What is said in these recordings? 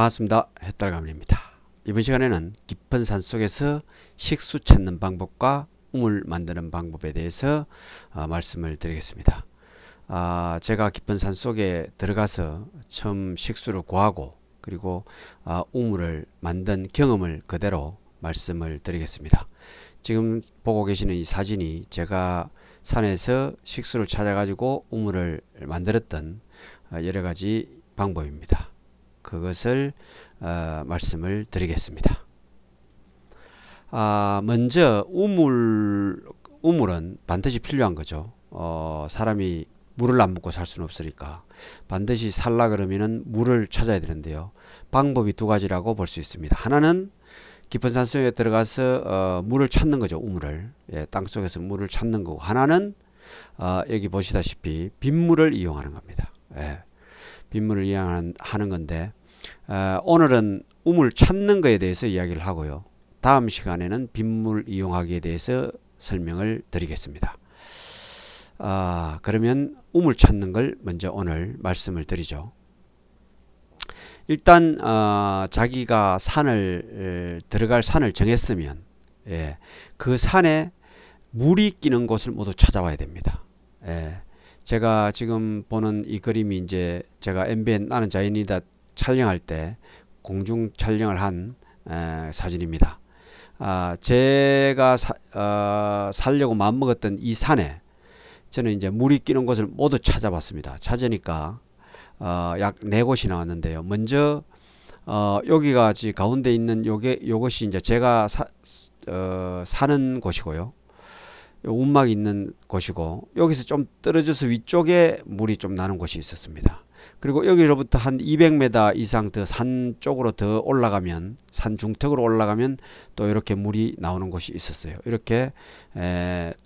반갑습니다. 햇달감입니다. 이번 시간에는 깊은 산 속에서 식수 찾는 방법과 우물 만드는 방법에 대해서 어, 말씀을 드리겠습니다. 아, 제가 깊은 산 속에 들어가서 처음 식수를 구하고 그리고 아, 우물을 만든 경험을 그대로 말씀을 드리겠습니다. 지금 보고 계시는 이 사진이 제가 산에서 식수를 찾아가지고 우물을 만들었던 어, 여러 가지 방법입니다. 그것을 어, 말씀을 드리겠습니다. 아, 먼저 우물 우물은 반드시 필요한 거죠. 어, 사람이 물을 안 먹고 살 수는 없으니까 반드시 살라 그러면은 물을 찾아야 되는데요. 방법이 두 가지라고 볼 수 있습니다. 하나는 깊은 산 속에 들어가서 어, 물을 찾는 거죠. 우물을 예, 땅 속에서 물을 찾는 거고 하나는 어, 여기 보시다시피 빗물을 이용하는 겁니다. 예. 빗물을 이용하는 건데 어, 오늘은 우물 찾는 것에 대해서 이야기를 하고요. 다음 시간에는 빗물 이용하기에 대해서 설명을 드리겠습니다. 아, 그러면 우물 찾는 걸 먼저 오늘 말씀을 드리죠. 일단 어, 자기가 산을 들어갈 산을 정했으면 예, 그 산에 물이 끼는 곳을 모두 찾아와야 됩니다. 예, 제가 지금 보는 이 그림이 이제 제가 MBN 나는 자연이다 촬영할 때 공중 촬영을 한 에, 사진입니다. 아, 제가 사, 어, 살려고 마음먹었던 이 산에 저는 이제 물이 끼는 곳을 모두 찾아봤습니다. 찾으니까 어, 약네 곳이 나왔는데요. 먼저 어, 여기가 지 가운데 있는 요게 요것이 이제 제가 사, 어, 사는 곳이고요. 움막이 있는 곳이고 여기서 좀 떨어져서 위쪽에 물이 좀 나는 곳이 있었습니다. 그리고 여기로부터 한 200m 이상 더 산 쪽으로 더 올라가면 산 중턱으로 올라가면 또 이렇게 물이 나오는 곳이 있었어요. 이렇게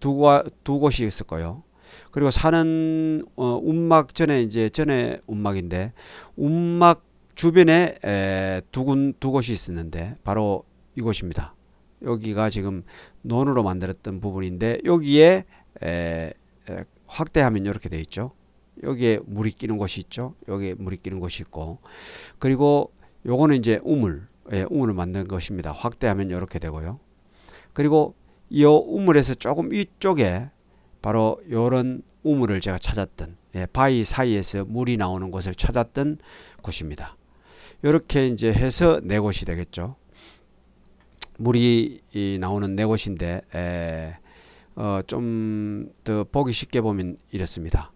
두, 곳이 있었고요. 그리고 산은 어, 움막 전에 이제 전에 움막인데 움막 주변에 에, 두, 군, 두 곳이 있었는데 바로 이곳입니다. 여기가 지금 논으로 만들었던 부분인데 여기에 에, 에, 확대하면 이렇게 되어 있죠. 여기에 물이 끼는 곳이 있죠. 여기에 물이 끼는 곳이 있고 그리고 요거는 이제 우물 예, 우물을 만든 것입니다. 확대하면 이렇게 되고요. 그리고 이 우물에서 조금 위쪽에 바로 요런 우물을 제가 찾았던 예, 바위 사이에서 물이 나오는 곳을 찾았던 곳입니다. 이렇게 이제 해서 네 곳이 되겠죠. 물이 나오는 네 곳인데 에, 어, 좀더 보기 쉽게 보면 이렇습니다.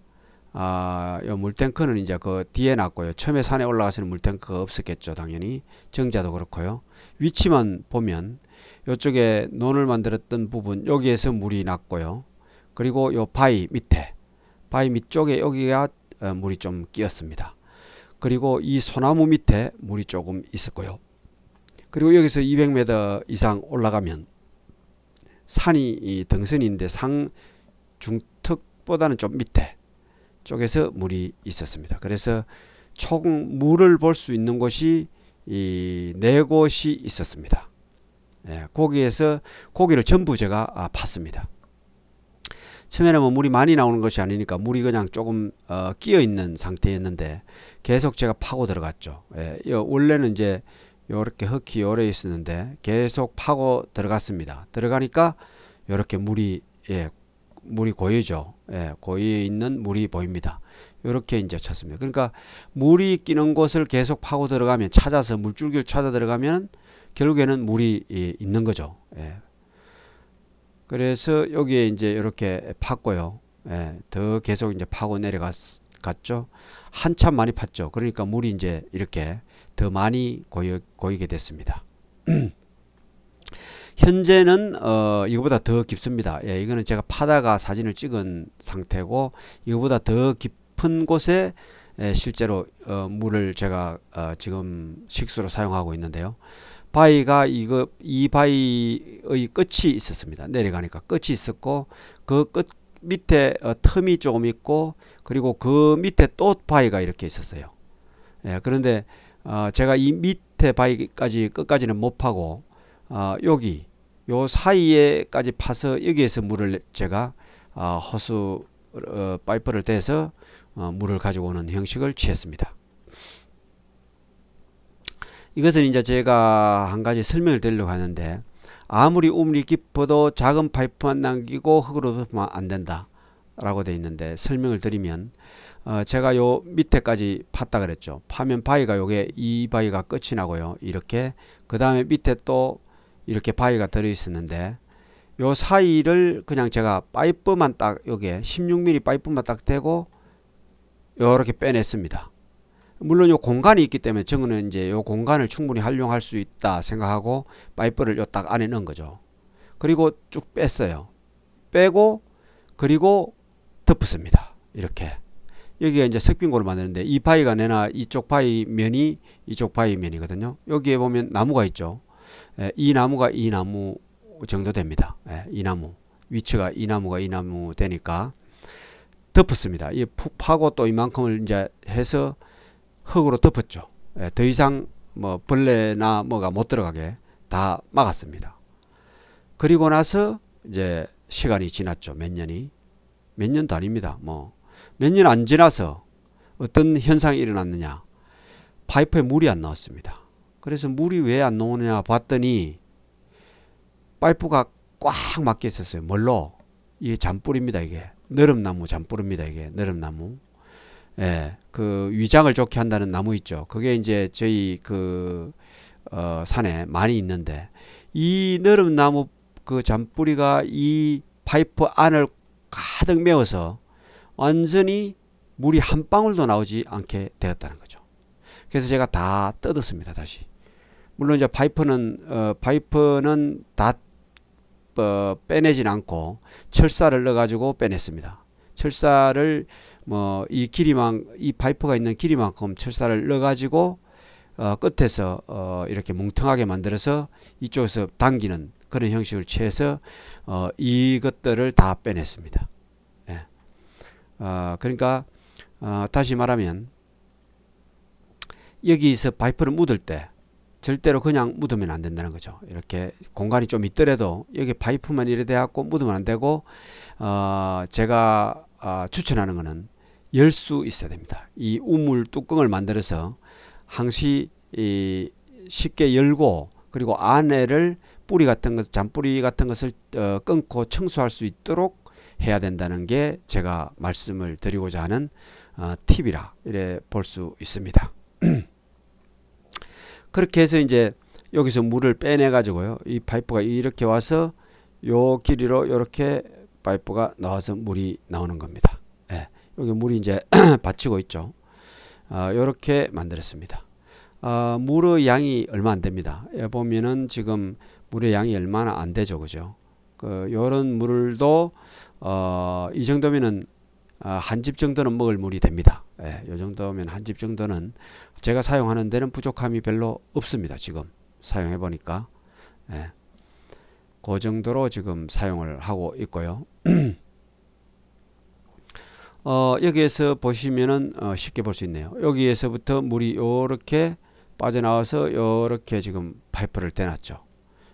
아, 요 물탱크는 이제 그 뒤에 놨고요. 처음에 산에 올라가서는 물탱크가 없었겠죠, 당연히. 정자도 그렇고요. 위치만 보면 요쪽에 논을 만들었던 부분 여기에서 물이 났고요. 그리고 요 바위 밑에 바위 밑쪽에 여기가 어, 물이 좀 끼었습니다. 그리고 이 소나무 밑에 물이 조금 있었고요. 그리고 여기서 200m 이상 올라가면 산이 등선인데 상 중턱보다는 좀 밑에 쪽에서 물이 있었습니다. 그래서 총 물을 볼 수 있는 곳이 이 네 곳이 있었습니다. 예, 거기에서 고기를 전부 제가 아, 팠습니다. 처음에는 뭐 물이 많이 나오는 것이 아니니까 물이 그냥 조금 어, 끼어 있는 상태였는데 계속 제가 파고 들어갔죠. 예, 원래는 이제 이렇게 흙이 오래 있었는데 계속 파고 들어갔습니다. 들어가니까 이렇게 물이 예, 물이 고이죠. 예, 고이에 있는 물이 보입니다. 이렇게 이제 찾습니다. 그러니까 물이 끼는 곳을 계속 파고 들어가면 찾아서 물줄기를 찾아 들어가면 결국에는 물이 예, 있는 거죠. 예. 그래서 여기에 이제 이렇게 팠고요. 예, 더 계속 이제 파고 내려갔죠. 한참 많이 팠죠. 그러니까 물이 이제 이렇게 더 많이 고여, 고이게 됐습니다. 현재는 어, 이거보다 더 깊습니다. 예, 이거는 제가 파다가 사진을 찍은 상태고 이거보다 더 깊은 곳에 예, 실제로 어, 물을 제가 어, 지금 식수로 사용하고 있는데요. 바위가 이거 이 바위의 끝이 있었습니다. 내려가니까 끝이 있었고 그 끝 밑에 어, 틈이 조금 있고 그리고 그 밑에 또 바위가 이렇게 있었어요. 예, 그런데 어, 제가 이 밑에 바위까지 끝까지는 못 파고 어, 여기 요 사이에까지 파서 여기에서 물을 제가 어, 호수 어, 파이프를 떼서 어, 물을 가지고 오는 형식을 취했습니다. 이것은 이제 제가 한 가지 설명을 드리려고 하는데 아무리 우물이 깊어도 작은 파이프만 남기고 흙으로만 안 된다 라고 되어 있는데 설명을 드리면 어, 제가 요 밑에까지 팠다 그랬죠. 파면 바위가 요게 이 바위가 끝이 나고요. 이렇게 그 다음에 밑에 또 이렇게 바위가 들어있었는데 요 사이를 그냥 제가 파이프만 딱 요게 16mm 파이프만 딱 대고 요렇게 빼냈습니다. 물론 요 공간이 있기 때문에 저는 이제 요 공간을 충분히 활용할 수 있다 생각하고 파이프를 요 딱 안에 넣은 거죠. 그리고 쭉 뺐어요. 빼고 그리고 덮었습니다. 이렇게. 여기에 이제 색빙고를 만드는데 이바위가 내나 이쪽 바위 면이 이쪽 바위 면이거든요. 여기에 보면 나무가 있죠. 예, 이 나무가 이 나무 정도 됩니다. 예, 이 나무 위치가 이 나무가 이 나무 되니까 덮었습니다. 이푹 파고 또 이만큼을 이제 해서 흙으로 덮었죠. 예, 더 이상 뭐 벌레나 뭐가 못 들어가게 다 막았습니다. 그리고 나서 이제 시간이 지났죠. 몇 년이 몇 년도 아닙니다. 뭐 몇년안 지나서 어떤 현상이 일어났느냐. 파이프에 물이 안 나왔습니다. 그래서 물이 왜 안 나오느냐 봤더니 파이프가 꽉 막혀 있었어요. 뭘로? 이게 잔뿌리입니다. 이게 너름나무 잔뿌리입니다. 이게 너름나무. 예, 그 위장을 좋게 한다는 나무 있죠. 그게 이제 저희 그 어, 산에 많이 있는데 이 너름나무 그 잔뿌리가 이 파이프 안을 가득 메워서 완전히 물이 한 방울도 나오지 않게 되었다는 거죠. 그래서 제가 다 뜯었습니다. 다시. 물론 이제 파이프는 어, 파이프는 다 어, 빼내진 않고 철사를 넣어 가지고 빼냈습니다. 철사를 뭐 이 길이만 이 파이프가 있는 길이만큼 철사를 넣어 가지고 어, 끝에서 어, 이렇게 뭉텅하게 만들어서 이쪽에서 당기는 그런 형식을 취해서 어, 이것들을 다 빼냈습니다. 어, 그러니까 어, 다시 말하면 여기서 파이프를 묻을 때 절대로 그냥 묻으면 안 된다는 거죠. 이렇게 공간이 좀 있더라도 여기 파이프만 이래 돼갖고 묻으면 안 되고 어, 제가 어, 추천하는 거는 열수 있어야 됩니다. 이 우물 뚜껑을 만들어서 항시 이, 쉽게 열고 그리고 안에를 뿌리 같은 것, 잔뿌리 같은 것을 어, 끊고 청소할 수 있도록 해야 된다는 게 제가 말씀을 드리고자 하는 어, 팁이라 이래 볼 수 있습니다. 그렇게 해서 이제 여기서 물을 빼내 가지고요. 이 파이프가 이렇게 와서 요 길이로 이렇게 파이프가 나와서 물이 나오는 겁니다. 예. 여기 물이 이제 받치고 있죠. 이렇게 어, 만들었습니다. 어, 물의 양이 얼마 안 됩니다. 예, 보면은 지금 물의 양이 얼마나 안 되죠, 그죠? 그 요런 물도 어, 이 정도면은 아, 한집 정도는 먹을 물이 됩니다. 예, 이 정도면 한 집 정도는 제가 사용하는 데는 부족함이 별로 없습니다. 지금 사용해 보니까 예, 그 정도로 지금 사용을 하고 있고요. 어, 여기에서 보시면은 어, 쉽게 볼 수 있네요. 여기에서부터 물이 이렇게 빠져나와서 이렇게 지금 파이프를 대놨죠.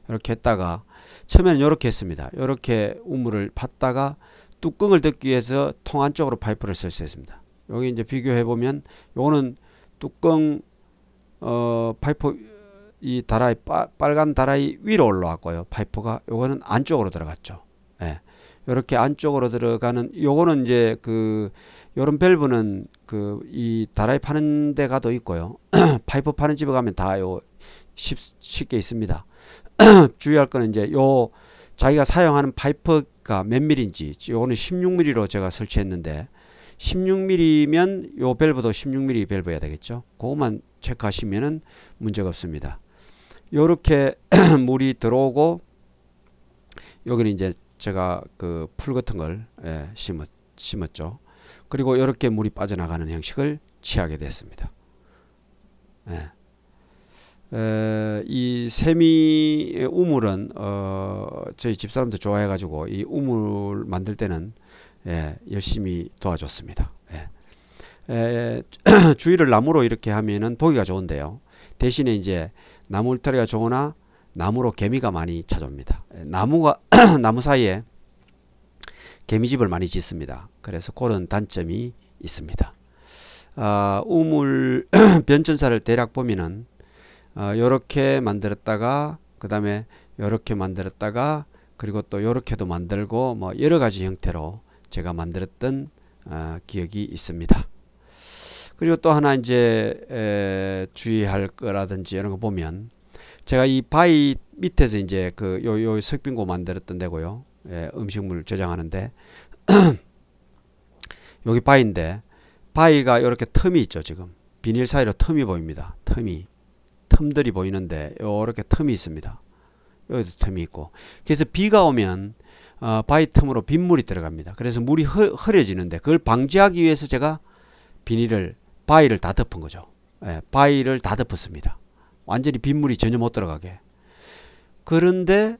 이렇게 했다가 처음에는 이렇게 했습니다. 이렇게 우물을 팠다가 뚜껑을 덮기 위해서 통 안쪽으로 파이프를 설치했습니다. 여기 이제 비교해 보면 요거는 뚜껑 어 파이프 이 다라이 빠, 빨간 다라이 위로 올라왔고요. 파이프가 요거는 안쪽으로 들어갔죠. 예. 요렇게 안쪽으로 들어가는 요거는 이제 그 요런 밸브는 그 이 다라이 파는 데가더 있고요. 파이프 파는 집에 가면 다 요 쉽, 쉽게 있습니다. 주의할 거는 이제 요 자기가 사용하는 파이프가 몇 밀인지 요거는 16mm로 제가 설치했는데 16mm면 요 밸브도 16mm 밸브야 되겠죠. 그것만 체크하시면은 문제가 없습니다. 요렇게 물이 들어오고 여기는 이제 제가 그 풀 같은 걸 예, 심었, 심었죠. 그리고 이렇게 물이 빠져나가는 형식을 취하게 됐습니다. 예. 이 세미 우물은 어, 저희 집사람도 좋아해가지고 이 우물 만들 때는 예, 열심히 도와줬습니다. 예. 에, 주위를 나무로 이렇게 하면은 보기가 좋은데요. 대신에 이제 나무 울타가 좋으나 나무로 개미가 많이 찾아옵니다. 예, 나무가 나무 사이에 개미집을 많이 짓습니다. 그래서 그런 단점이 있습니다. 아, 우물 변천사를 대략 보면은 이렇게 어, 만들었다가 그 다음에 이렇게 만들었다가 그리고 또 이렇게도 만들고 뭐 여러 가지 형태로 제가 만들었던 어, 기억이 있습니다. 그리고 또 하나 이제 에, 주의할 거라든지 이런 거 보면 제가 이 바이 밑에서 이제 그 요 요 석빙고 만들었던 데고요. 예, 음식물 저장하는데 여기 바인데 바위가 이렇게 틈이 있죠 지금 비닐 사이로 틈이 보입니다 틈이 틈들이 보이는데 이렇게 틈이 있습니다. 여기도 틈이 있고 그래서 비가 오면 어, 바위 틈으로 빗물이 들어갑니다. 그래서 물이 흐, 흐려지는데 그걸 방지하기 위해서 제가 비닐을 바위를 다 덮은 거죠. 예, 바위를 다 덮었습니다. 완전히 빗물이 전혀 못 들어가게. 그런데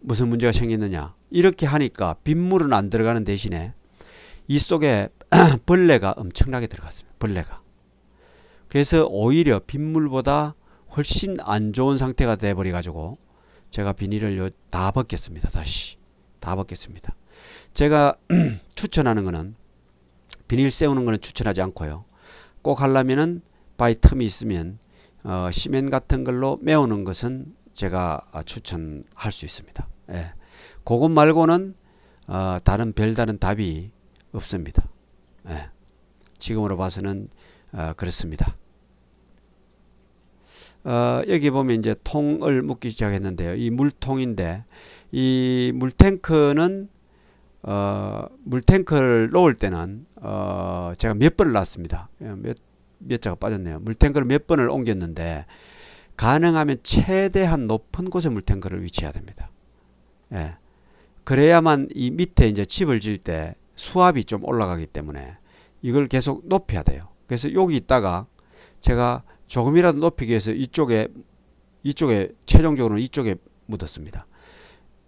무슨 문제가 생겼느냐? 이렇게 하니까 빗물은 안 들어가는 대신에 이 속에 벌레가 엄청나게 들어갔습니다. 벌레가. 그래서 오히려 빗물보다 훨씬 안 좋은 상태가 돼버려 가지고 제가 비닐을 다 벗겠습니다. 다시 다 벗겠습니다. 제가 추천하는 거는 비닐 세우는 거는 추천하지 않고요. 꼭 하려면은 바이 틈이 있으면 어, 시멘 같은 걸로 메우는 것은 제가 아, 추천할 수 있습니다. 예. 그것 말고는 어, 다른 별다른 답이 없습니다. 예. 지금으로 봐서는 어, 그렇습니다. 어, 여기 보면 이제 통을 묶기 시작했는데요. 이 물통인데 이 물탱크는 어, 물탱크를 놓을 때는 어, 제가 몇 번을 놨습니다. 예, 몇, 몇 자가 빠졌네요. 물탱크를 몇 번을 옮겼는데 가능하면 최대한 높은 곳에 물탱크를 위치해야 됩니다. 예. 그래야만 이 밑에 이제 집을 질때 수압이 좀 올라가기 때문에 이걸 계속 높여야 돼요. 그래서 여기 있다가 제가 조금이라도 높이기 위해서 이쪽에 이쪽에 최종적으로는 이쪽에 묻었습니다.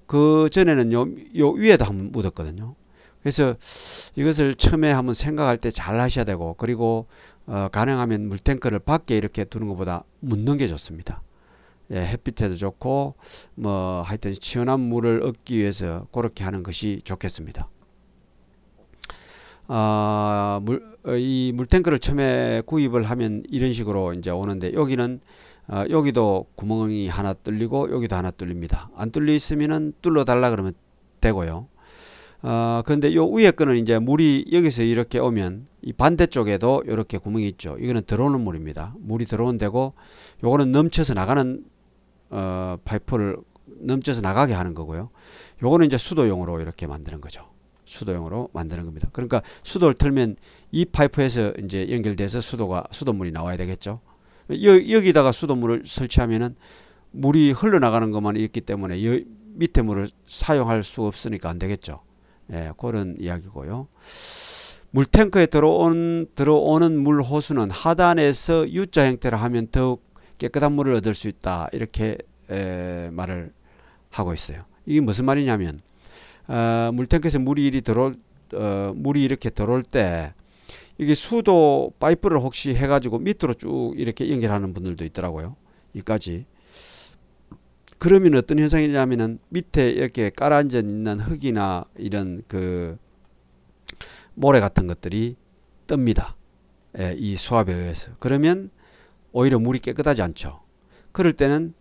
그 전에는 요, 요 위에도 한번 묻었거든요. 그래서 이것을 처음에 한번 생각할 때 잘 하셔야 되고 그리고 어, 가능하면 물탱크를 밖에 이렇게 두는 것보다 묻는 게 좋습니다. 예, 햇빛에도 좋고 뭐 하여튼 시원한 물을 얻기 위해서 그렇게 하는 것이 좋겠습니다. 아 물, 어, 이 물탱크를 처음에 구입을 하면 이런 식으로 이제 오는데 여기는 어, 여기도 구멍이 하나 뚫리고 여기도 하나 뚫립니다. 안 뚫려 있으면은 뚫러 달라 그러면 되고요. 어, 근데 요 위에 거는 이제 물이 여기서 이렇게 오면 이 반대쪽에도 이렇게 구멍이 있죠. 이거는 들어오는 물입니다. 물이 들어온 데고 요거는 넘쳐서 나가는 어, 파이프를 넘쳐서 나가게 하는 거고요. 요거는 이제 수도용으로 이렇게 만드는 거죠. 수도용으로 만드는 겁니다. 그러니까 수도를 틀면 이 파이프에서 이제 연결돼서 수도가 수도물이 나와야 되겠죠. 여, 기다가 수도물을 설치하면은 물이 흘러나가는 것만 있기 때문에 여, 밑에 물을 사용할 수 없으니까 안 되겠죠. 예, 그런 이야기고요. 물탱크에 들어온 들어오는 물 호수는 하단에서 U자 형태로 하면 더욱 깨끗한 물을 얻을 수 있다. 이렇게 에, 말을 하고 있어요. 이게 무슨 말이냐면 어, 물탱크에서 물이 이리 들어올 어, 물이 이렇게 들어올 때 이게 수도 파이프를 혹시 해가지고 밑으로 쭉 이렇게 연결하는 분들도 있더라고요. 여기까지 그러면 어떤 현상이냐면은 밑에 이렇게 깔아앉아 있는 흙이나 이런 그 모래 같은 것들이 뜹니다. 예, 이 수압에 의해서. 그러면 오히려 물이 깨끗하지 않죠. 그럴 때는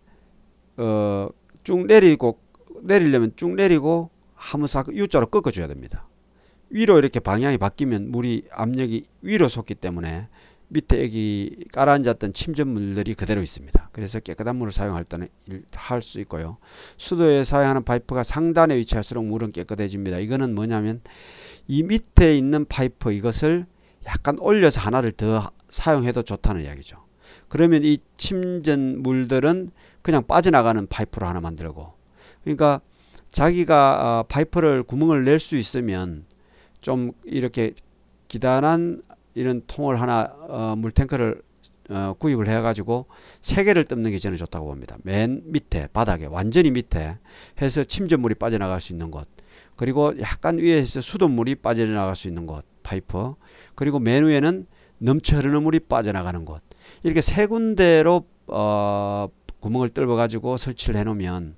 어, 쭉 내리고 내리려면 쭉 내리고 하면서 그 U자로 꺾어줘야 됩니다. 위로 이렇게 방향이 바뀌면 물이 압력이 위로 솟기 때문에 밑에 여기 깔아앉았던 침전물들이 그대로 있습니다. 그래서 깨끗한 물을 사용할 때는 할수 있고요. 수도에 사용하는 파이프가 상단에 위치할수록 물은 깨끗해집니다. 이거는 뭐냐면 이 밑에 있는 파이프 이것을 약간 올려서 하나를 더 사용해도 좋다는 이야기죠. 그러면 이 침전물들은 그냥 빠져나가는 파이프로 하나 만들고 그러니까 자기가 파이프를 어, 구멍을 낼 수 있으면 좀 이렇게 기다란 이런 통을 하나 어, 물탱크를 어, 구입을 해가지고 세 개를 뜯는 게 저는 좋다고 봅니다. 맨 밑에 바닥에 완전히 밑에 해서 침전물이 빠져나갈 수 있는 곳 그리고 약간 위에서 수돗물이 빠져나갈 수 있는 곳 파이프 그리고 맨 위에는 넘쳐 흐르는 물이 빠져나가는 곳 이렇게 세 군데로 어, 구멍을 뚫어 가지고 설치를 해 놓으면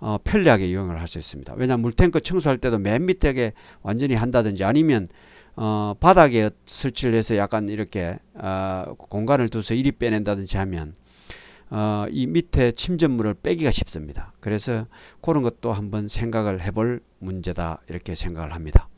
어, 편리하게 이용을 할 수 있습니다. 왜냐 하면 물탱크 청소할 때도 맨 밑에 완전히 한다든지 아니면 어, 바닥에 설치를 해서 약간 이렇게 어, 공간을 두서 이리 빼낸다든지 하면 어, 이 밑에 침전물을 빼기가 쉽습니다. 그래서 그런 것도 한번 생각을 해볼 문제다 이렇게 생각을 합니다.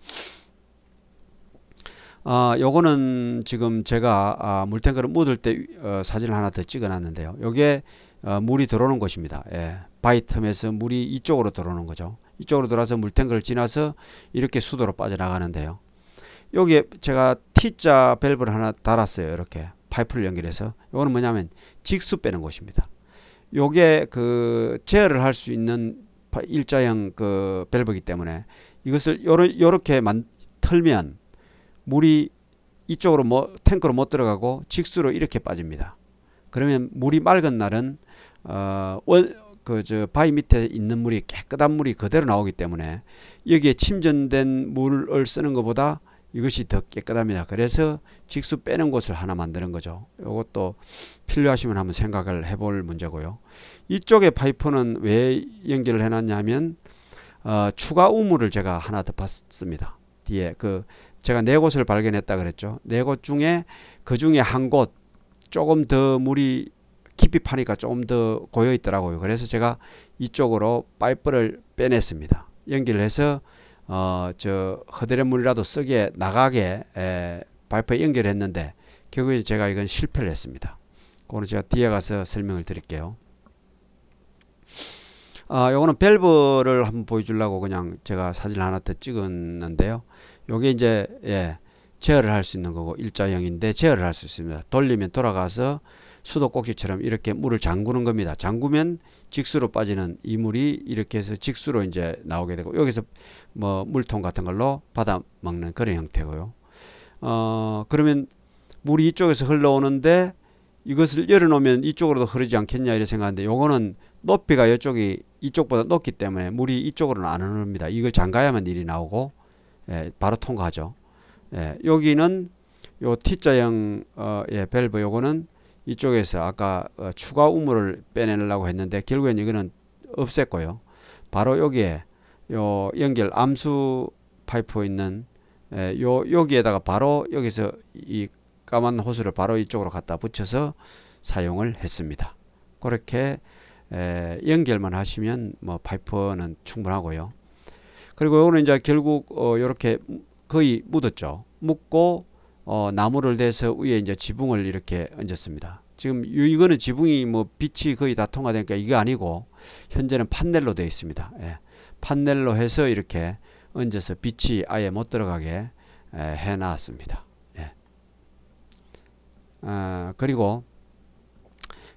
어, 요거는 지금 제가 아, 물탱크를 묻을 때 어, 사진을 하나 더 찍어 놨는데요. 요게 어, 물이 들어오는 곳입니다. 예. 바이텀에서 물이 이쪽으로 들어오는 거죠. 이쪽으로 들어와서 물탱크를 지나서 이렇게 수도로 빠져나가는데요. 여기에 제가 T자 밸브를 하나 달았어요. 이렇게 파이프를 연결해서 이거는 뭐냐면 직수 빼는 곳입니다. 요게 그 제어를 할 수 있는 일자형 그 밸브이기 때문에 이것을 요렇게 만, 틀면 물이 이쪽으로 뭐, 탱크로 못 들어가고 직수로 이렇게 빠집니다. 그러면 물이 맑은 날은 어, 그저 바위 밑에 있는 물이 깨끗한 물이 그대로 나오기 때문에 여기에 침전된 물을 쓰는 것보다 이것이 더 깨끗합니다. 그래서 직수 빼는 곳을 하나 만드는 거죠. 이것도 필요하시면 한번 생각을 해볼 문제고요. 이쪽에 파이프는 왜 연결을 해놨냐면 어, 추가 우물을 제가 하나 더 봤습니다. 뒤에 그 제가 네 곳을 발견했다 그랬죠. 네 곳 중에 그 중에 한 곳 조금 더 물이 깊이 파니까 좀 더 고여 있더라고요. 그래서 제가 이쪽으로 파이프를 빼냈습니다. 연기를 해서 어저 허드렛 물이라도 쓰게 나가게 에, 파이프에 연결했는데 결국에 제가 이건 실패를 했습니다. 그거는 제가 뒤에 가서 설명을 드릴게요. 아, 요거는 밸브를 한번 보여주려고 그냥 제가 사진 하나 더 찍었는데요. 요게 이제 예, 제어를 할 수 있는 거고 일자형인데 제어를 할 수 있습니다. 돌리면 돌아가서 수도꼭지처럼 이렇게 물을 잠그는 겁니다. 잠그면 직수로 빠지는 이 물이 이렇게 해서 직수로 이제 나오게 되고 여기서 뭐 물통 같은 걸로 받아 먹는 그런 형태고요. 어 그러면 물이 이쪽에서 흘러오는데 이것을 열어놓으면 이쪽으로도 흐르지 않겠냐 이렇게 생각하는데 요거는 높이가 이쪽이 이쪽보다 높기 때문에 물이 이쪽으로는 안 흐릅니다. 이걸 잠가야만 일이 나오고 예, 바로 통과하죠. 예, 여기는 요 T자형 어, 예, 밸브 요거는 이쪽에서 아까 어, 추가 우물을 빼내려고 했는데 결국엔 이거는 없앴고요. 바로 여기에 요 연결 암수 파이프 있는 예, 요 여기에다가 바로 여기서 이 까만 호수를 바로 이쪽으로 갖다 붙여서 사용을 했습니다. 그렇게 에, 예, 연결만 하시면 뭐 파이프는 충분하고요. 그리고 요거는 이제 결국 어, 이렇게 거의 묻었죠. 묻고 어, 나무를 대서 위에 이제 지붕을 이렇게 얹었습니다. 지금 이거는 지붕이 뭐 빛이 거의 다 통과되니까 이게 아니고 현재는 판넬로 되어 있습니다. 예. 판넬로 해서 이렇게 얹어서 빛이 아예 못 들어가게 예, 해놨습니다. 예. 아, 그리고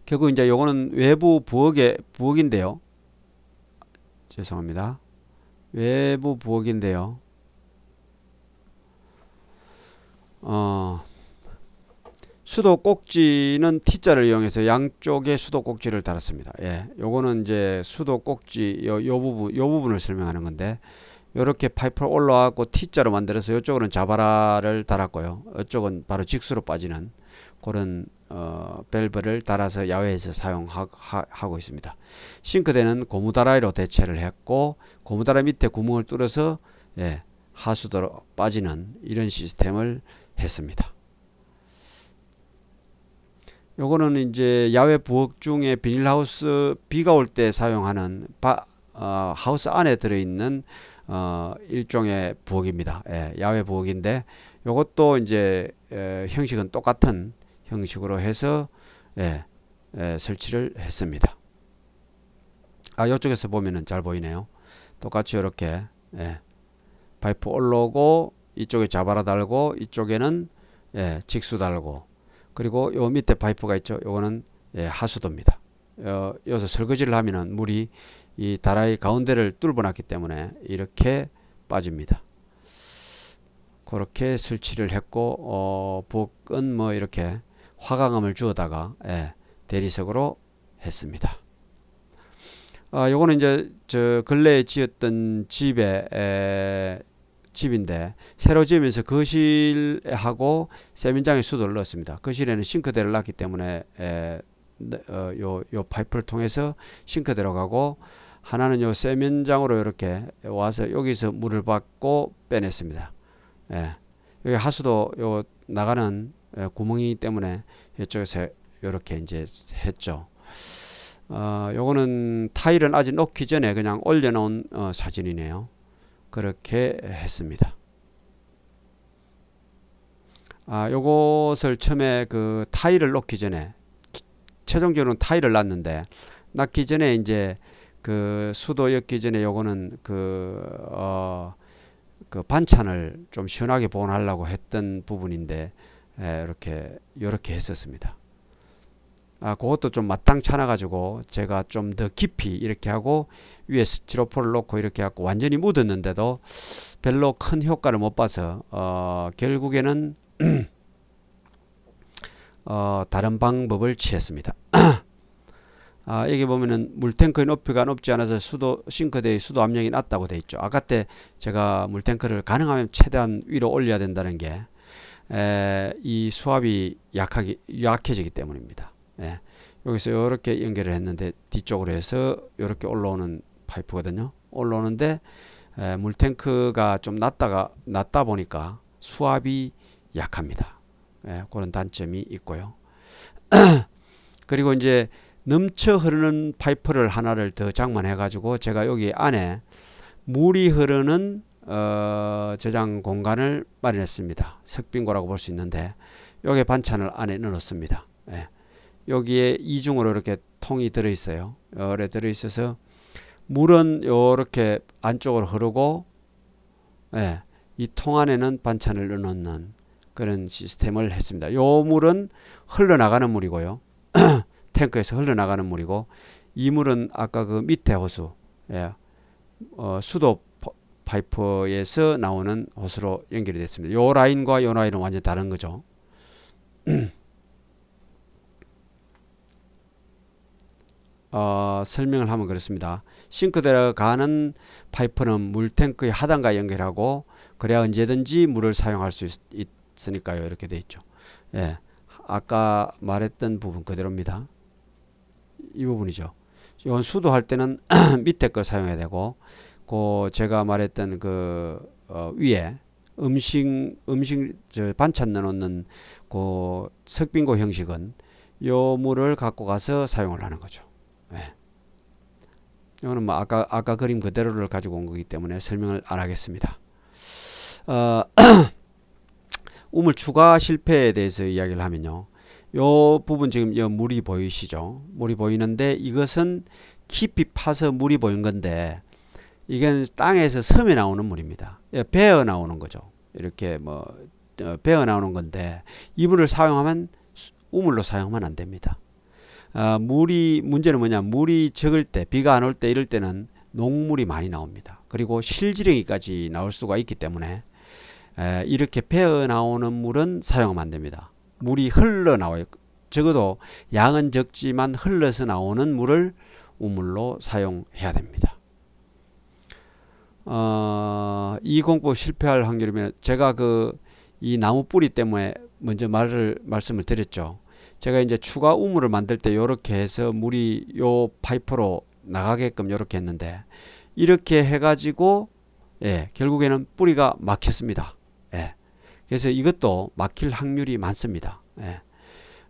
결국 이제 요거는 외부 부엌에 부엌인데요. 죄송합니다. 외부 부엌인데요. 어, 수도 꼭지는 T자를 이용해서 양쪽에 수도 꼭지를 달았습니다. 예. 요거는 이제 수도 꼭지 요, 요 부분 요 부분을 설명하는 건데 요렇게 파이프를 올라왔고 T자로 만들어서 요쪽은 자바라를 달았고요. 요쪽은 바로 직수로 빠지는 그런 어, 밸브를 달아서 야외에서 사용하고 있습니다. 싱크대는 고무다라이로 대체를 했고 고무다라 밑에 구멍을 뚫어서 예, 하수도로 빠지는 이런 시스템을 했습니다. 요거는 이제 야외 부엌 중에 비닐하우스 비가 올 때 사용하는 바, 어, 하우스 안에 들어있는 어, 일종의 부엌입니다. 예, 야외 부엌인데 요것도 이제 예, 형식은 똑같은 형식으로 해서 예, 예, 설치를 했습니다. 아 이쪽에서 보면은 잘 보이네요. 똑같이 이렇게 예, 파이프 올라오고 이쪽에 자바라 달고 이쪽에는 예, 직수 달고 그리고 요 밑에 파이프가 있죠. 요거는 예, 하수도입니다. 어, 여기서 설거지를 하면은 물이 이 다라의 가운데를 뚫어놨기 때문에 이렇게 빠집니다. 그렇게 설치를 했고 어, 북은 뭐 이렇게 화강암을 주어다가 예, 대리석으로 했습니다. 아, 요거는 이제 저 근래에 지었던 집에 에, 집인데 새로 지으면서 거실하고 그 세면장에 수도를 넣었습니다. 거실에는 그 싱크대를 놨기 때문에 에, 네, 어, 요, 요 파이프를 통해서 싱크대로 가고 하나는 요 세면장으로 이렇게 와서 여기서 물을 받고 빼냈습니다. 예. 여기 하수도 요 나가는 에, 구멍이기 때문에 이쪽에서 이렇게 이제 했죠. 어, 요거는 타일은 아직 놓기 전에 그냥 올려놓은 어, 사진이네요. 그렇게 했습니다. 아, 요것을 처음에 그 타일을 놓기 전에 최종적으로 타일을 놨는데 낳기 전에 이제 그 수도였기 전에 요거는 그, 어, 그 반찬을 좀 시원하게 보관하려고 했던 부분인데 예, 이렇게 이렇게 했었습니다. 아, 그것도 좀 마땅찮아 가지고 제가 좀 더 깊이 이렇게 하고 위에 스티로폼을 놓고 이렇게 갖고 완전히 묻었는데도 별로 큰 효과를 못 봐서 어, 결국에는 어, 다른 방법을 취했습니다. 아, 여기 보면은 물탱크의 높이가 높지 않아서 수도 싱크대의 수도 압력이 낮다고 돼 있죠. 아까 때 제가 물탱크를 가능하면 최대한 위로 올려야 된다는 게 이 수압이 약하기 약해지기 때문입니다. 에. 예. 여기서 이렇게 연결을 했는데 뒤쪽으로 해서 이렇게 올라오는 파이프거든요. 올라오는데 에, 물탱크가 좀 낮다가 낮다 보니까 수압이 약합니다. 예, 그런 단점이 있고요. 그리고 이제 넘쳐 흐르는 파이프를 하나를 더 장만해 가지고 제가 여기 안에 물이 흐르는 어, 저장 공간을 마련했습니다. 석빙고라고 볼 수 있는데 여기 반찬을 안에 넣었습니다. 예. 여기에 이중으로 이렇게 통이 들어있어요. 열에 들어있어서 물은 이렇게 안쪽으로 흐르고 예, 이통 안에는 반찬을 넣는 그런 시스템을 했습니다. 요 물은 흘러나가는 물이고요. 탱크에서 흘러나가는 물이고 이 물은 아까 그 밑에 호수 예, 어, 수도 파이프에서 나오는 호수로 연결이 됐습니다. 요 라인과 요 라인은 완전 다른 거죠. 어, 설명을 하면 그렇습니다. 싱크대로 가는 파이프는 물탱크의 하단과 연결하고 그래야 언제든지 물을 사용할 수 있, 으니까요 이렇게 돼 있죠. 예. 아까 말했던 부분 그대로입니다. 이 부분이죠. 이건 수도할 때는 밑에 걸 사용해야 되고 그 제가 말했던 그 어, 위에 음식 음식 저 반찬 넣어놓는 그 석빙고 형식은 요 물을 갖고 가서 사용을 하는 거죠. 예. 이거는 뭐 아까 아까 그림 그대로를 가지고 온 거기 때문에 설명을 안 하겠습니다. 어, 우물 추가 실패에 대해서 이야기를 하면요. 요 부분 지금 여 물이 보이시죠? 물이 보이는데 이것은 깊이 파서 물이 보인 건데 이건 땅에서 섬에 나오는 물입니다. 배어 예, 나오는 거죠. 이렇게 뭐 배어 나오는 건데 이물을 사용하면 우물로 사용하면 안 됩니다. 어, 물이 문제는 뭐냐 물이 적을 때 비가 안 올 때 이럴 때는 녹물이 많이 나옵니다. 그리고 실지렁이까지 나올 수가 있기 때문에 에, 이렇게 배어 나오는 물은 사용하면 안 됩니다. 물이 흘러 나와요. 적어도 양은 적지만 흘러서 나오는 물을 우물로 사용해야 됩니다. 어, 이 공법 실패할 확률이면 제가 그 이 나무 뿌리 때문에 먼저 말을 말씀을 드렸죠. 제가 이제 추가 우물을 만들 때 이렇게 해서 물이 요 파이프로 나가게끔 이렇게 했는데 이렇게 해가지고 예, 결국에는 뿌리가 막혔습니다. 예. 그래서 이것도 막힐 확률이 많습니다. 예.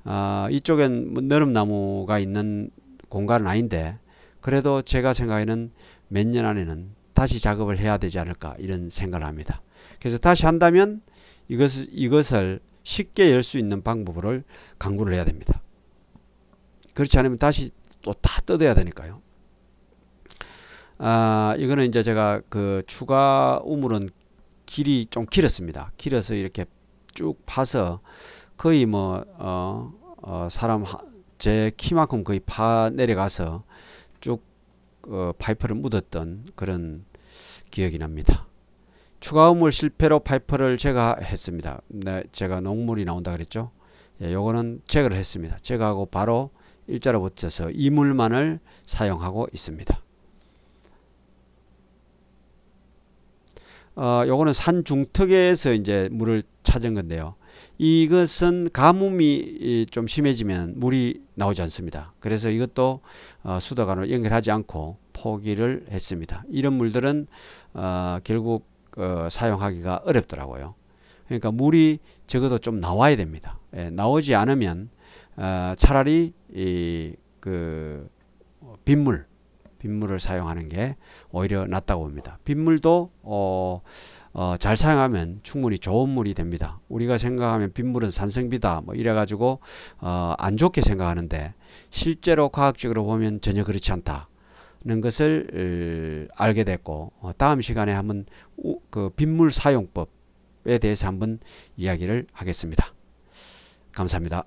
아, 이쪽엔 뭐 너름나무가 있는 공간은 아닌데 그래도 제가 생각에는 몇 년 안에는 다시 작업을 해야 되지 않을까 이런 생각을 합니다. 그래서 다시 한다면 이것, 이것을 쉽게 열 수 있는 방법을 강구를 해야 됩니다. 그렇지 않으면 다시 또 다 뜯어야 되니까요. 아, 이거는 이제 제가 그 추가 우물은 길이 좀 길었습니다. 길어서 이렇게 쭉 파서 거의 뭐, 어, 어 사람, 제 키만큼 거의 파 내려가서 쭉 어, 파이프를 묻었던 그런 기억이 납니다. 추가 음물 실패로 파이프를 제가했습니다 네, 제가 녹물이 나온다 그랬죠. 예, 요거는 제거를 했습니다. 제거하고 바로 일자로 붙여서 이물만을 사용하고 있습니다. 어, 요거는 산 중턱에서 이제 물을 찾은 건데요. 이것은 가뭄이 좀 심해지면 물이 나오지 않습니다. 그래서 이것도 어, 수도관으로 연결하지 않고 포기를 했습니다. 이런 물들은 어, 결국 어, 사용하기가 어렵더라고요. 그러니까 물이 적어도 좀 나와야 됩니다. 예, 나오지 않으면 어, 차라리 이, 그 빗물 빗물을 사용하는 게 오히려 낫다고 봅니다. 빗물도 어, 어, 잘 사용하면 충분히 좋은 물이 됩니다. 우리가 생각하면 빗물은 산성비다 뭐 이래가지고 어, 안 좋게 생각하는데 실제로 과학적으로 보면 전혀 그렇지 않다. 는 것을 알게 됐고 어, 다음 시간에 한번 그 빗물 사용법에 대해서 한번 이야기를 하겠습니다. 감사합니다.